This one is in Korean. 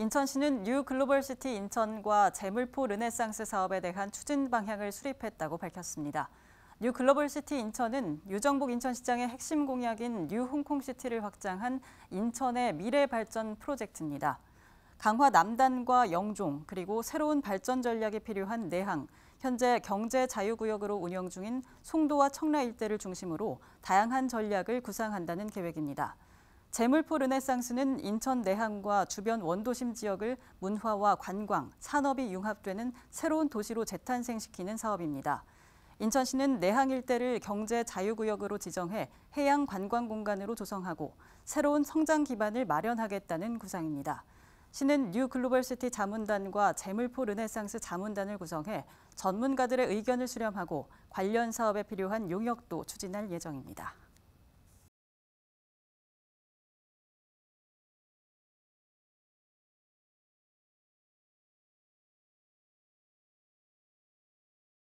인천시는 뉴 글로벌시티 인천과 재물포 르네상스 사업에 대한 추진 방향을 수립했다고 밝혔습니다. 뉴 글로벌시티 인천은 유정복 인천시장의 핵심 공약인 뉴 홍콩시티를 확장한 인천의 미래 발전 프로젝트입니다. 강화 남단과 영종, 그리고 새로운 발전 전략이 필요한 내항, 현재 경제 자유구역으로 운영 중인 송도와 청라 일대를 중심으로 다양한 전략을 구상한다는 계획입니다. 재물포 르네상스는 인천 내항과 주변 원도심 지역을 문화와 관광, 산업이 융합되는 새로운 도시로 재탄생시키는 사업입니다. 인천시는 내항 일대를 경제 자유구역으로 지정해 해양 관광 공간으로 조성하고 새로운 성장 기반을 마련하겠다는 구상입니다. 시는 뉴 글로벌시티 자문단과 재물포 르네상스 자문단을 구성해 전문가들의 의견을 수렴하고 관련 사업에 필요한 용역도 추진할 예정입니다.